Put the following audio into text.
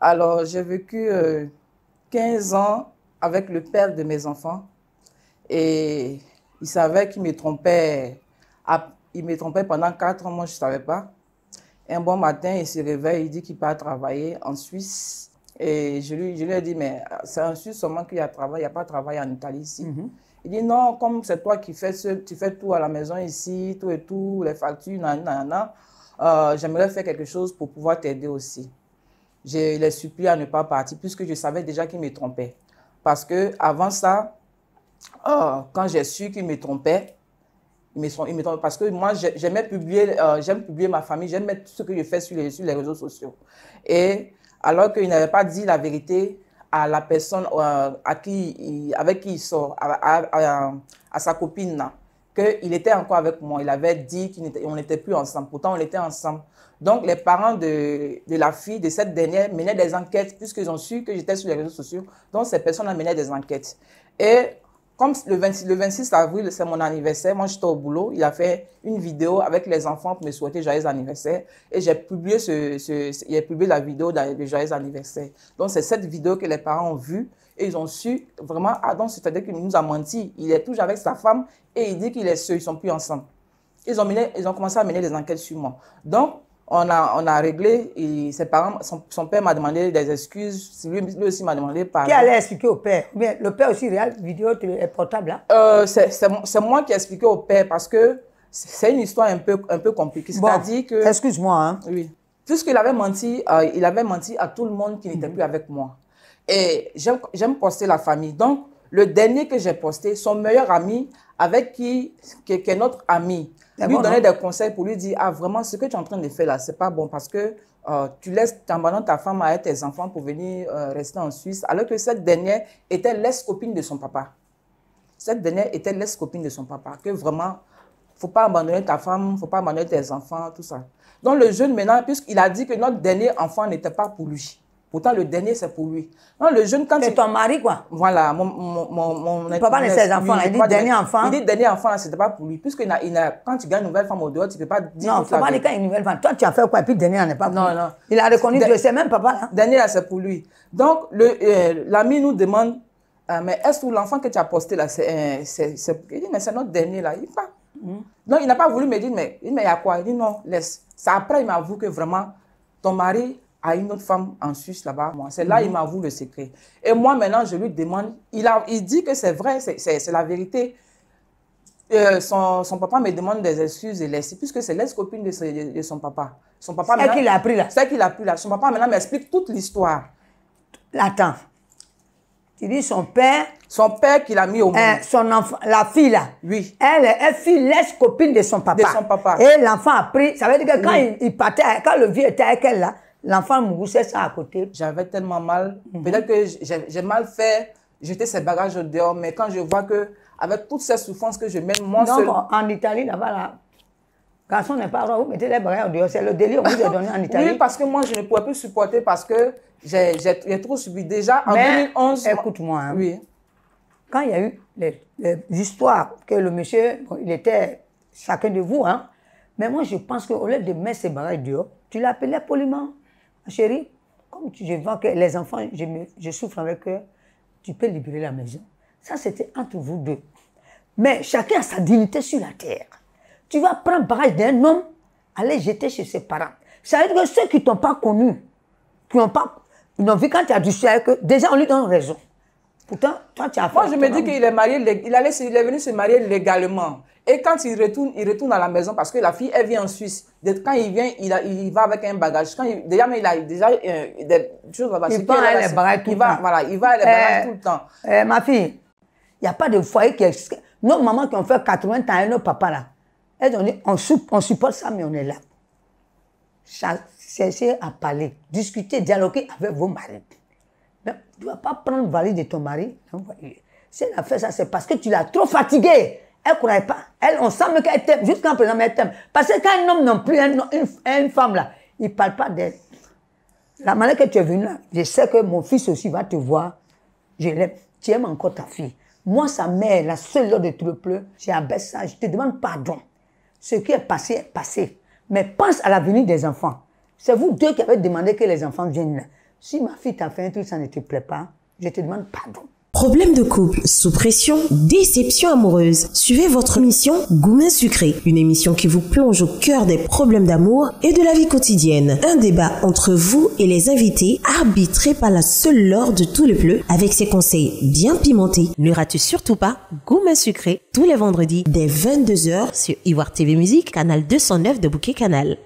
Alors, j'ai vécu 15 euh, ans avec le père de mes enfants et il savait qu'il me trompait. il me trompait pendant 4 mois, je ne savais pas. Un bon matin, il se réveille, il dit qu'il part travailler en Suisse. Et je lui, ai dit, mais euh, c'est en Suisse seulement qu'il y a travail, il n'y a pas de travail en Italie ici. Mm-hmm. Il dit, non, comme c'est toi qui fais tout à la maison ici, tout et tout, les factures, euh, j'aimerais faire quelque chose pour pouvoir t'aider aussi je les supplie à ne pas partir puisque je savais déjà qu'ils me trompaient. Parce que avant ça, oh, quand j'ai su qu'ils me trompaient, ils me, sont, me trompaient parce que moi, j'aimais publier, euh, j'aime publier ma famille, j'aime mettre ce que je fais sur les, réseaux sociaux. Et alors qu'ils n'avaient pas dit la vérité à la personne euh, à qui, avec qui ils sort, à, à sa copine là qu'il était encore avec moi. Il avait dit qu'on n'était plus ensemble. Pourtant, on était ensemble. Donc, les parents de, la fille, de cette dernière, menaient des enquêtes puisqu'ils ont su que j'étais sur les réseaux sociaux. Donc, ces personnes menaient des enquêtes. Et comme le 26, avril, c'est mon anniversaire, moi j'étais au boulot, il a fait une vidéo avec les enfants pour me souhaiter joyeux anniversaire et j'ai publié, ce, il a publié la vidéo de joyeux anniversaire. Donc c'est cette vidéo que les parents ont vue et ils ont su vraiment, ah donc c'est-à-dire qu'il nous a menti, il est toujours avec sa femme et il dit qu'ils sont plus ensemble. Ils ont, ils ont commencé à mener des enquêtes sur moi. Donc on a, on a réglé et ses parents, son, père m'a demandé des excuses. Lui, lui aussi m'a demandé pardon. Qui allait expliquer au père le père aussi, réel, vidéo est portable. Hein? Euh, c'est moi qui ai expliqué au père parce que c'est une histoire un peu, un peu compliquée. C'est-à-dire que. Excuse-moi. Hein? Oui. Puisqu'il avait menti, euh, il avait menti à tout le monde qui n'était mm-hmm. plus avec moi. Et j'aime poster la famille. Donc, le dernier que j'ai posté, son meilleur ami avec qui, qui, est notre ami, lui donner des conseils pour lui dire, ah vraiment, ce que tu es en train de faire là, c'est pas bon parce que euh, tu laisses, t'abandonnes ta femme avec tes enfants pour venir euh, rester en Suisse, alors que cette dernière était l'ex-copine de son papa. Cette dernière était l'ex-copine de son papa, que vraiment, faut pas abandonner ta femme, faut pas abandonner tes enfants, tout ça. Donc le jeune maintenant, puisqu'il a dit que notre dernier enfant n'était pas pour lui, Pourtant, le dernier, c'est pour lui. Non, le jeune, quand C'est ton mari, quoi. Voilà, mon. mon, mon, mon le papa ses enfants, il dit dernier enfant. Il dit dernier enfant, Ce n'était pas pour lui. Puisque quand tu gagnes une nouvelle femme au dehors, tu ne peux pas dire. Non, il y a une nouvelle femme. Toi, tu as fait quoi Et puis dernier n'est pas pour non, lui. Non, Il a reconnu, je C'est même, papa. Là. Dernier, c'est pour lui. Donc, euh, l'ami nous demande euh, Mais est-ce que l'enfant que tu as posté, là, c'est. Euh, il dit Mais c'est notre dernier, là. Il pas. Donc, hmm. il n'a pas voulu me dire Mais il dit, mais y a quoi Il dit Non, laisse. Ça après, il m'avoue que vraiment, ton mari à une autre femme en Suisse là-bas. moi. C'est là, il mhm. m'avoue le secret. Et moi, maintenant, je lui demande, il, a, il dit que c'est vrai, c'est la vérité. Euh, son, son, papa me demande des excuses et laisse, puisque c'est l'ex-copine de, son papa. Son papa c'est qu'il a appris là. C'est qu'il a appris là. Son papa maintenant m'explique toute l'histoire. Attends. Il dit son père. Son père qui l'a mis au hein, monde. son enfant, la fille là. Oui. Elle, est fille l'ex-copine de son papa. De son papa. Et l'enfant a pris. Ça veut dire que quand il, partait, quand le vieux était avec elle là, L'enfant roussait ça à côté. J'avais tellement mal. Mhm. Peut-être que j'ai mal fait jeter ces bagages dehors, mais quand je vois que, avec toutes ces souffrances que je mène, moi Non, en Italie, là-bas, là, garçon n'est pas droit, vous mettez les bagages dehors. C'est le délire que vous avez donné en Italie. Oui, parce que moi, je ne pouvais plus supporter parce que j'ai trop subi. Déjà, en mais, 2011... écoute-moi. Hein. oui. Quand il y a eu l'histoire que le monsieur, il était chacun de vous, hein, mais moi, je pense qu'au lieu de mettre ses bagages dehors, tu l'appelais poliment chérie, comme je vois que les enfants, je, souffre avec eux, tu peux libérer la maison. Ça, c'était entre vous deux. Mais chacun a sa dignité sur la terre. Tu vas prendre barrage d'un homme, aller jeter chez ses parents. Ça veut dire que ceux qui ne t'ont pas connu, qui n'ont pas. Ils ont vu quand tu as du avec eux, déjà on lui donne raison. Pourtant, toi, tu as Moi, je me dis qu'il est marié, il, allait, il est venu se marier légalement. Et quand il retourne, il retourne à la maison parce que la fille, elle vient en Suisse. Quand il vient, il, il va avec un bagage. déjà, mais il a déjà euh, des choses là-bas. Il, il, les bagages tout le Voilà, il va les bagages eh, tout le temps. Eh, ma fille, il n'y a pas de foyer qui Nos mamans qui ont fait 80 ans et nos papas là, elles ont on, supporte ça, mais on est là. Cherchez à parler, discuter, dialoguer avec vos maris. Mais tu ne vas pas prendre valide de ton mari. Si elle a fait ça, c'est parce que tu l'as trop fatigué elle ne croyait pas. Elle, on semble qu'elle t'aime, jusqu'à présent, elle t'aime. Parce que quand un homme non plus, une, femme là, il ne parle pas d'elle. La manière que tu es venue là, je sais que mon fils aussi va te voir. Je l'aime. Tu aimes encore ta fille. Moi, sa mère, la seule heure de j'ai abaissé ça, je te demande pardon. Ce qui est passé est passé. Mais pense à l'avenir des enfants. C'est vous deux qui avez demandé que les enfants viennent là. Si ma fille t'a fait un truc, ça ne te plaît pas, je te demande pardon. Problèmes de couple, sous pression, déception amoureuse. Suivez votre mission, Goumin Sucré, une émission qui vous plonge au cœur des problèmes d'amour et de la vie quotidienne. Un débat entre vous et les invités, arbitré par la seule lore de tout le pleux. avec ses conseils bien pimentés. Ne ratez surtout pas Goumin Sucré, tous les vendredis, dès 22h sur Ivoire TV Musique, canal 209 de Bouquet Canal.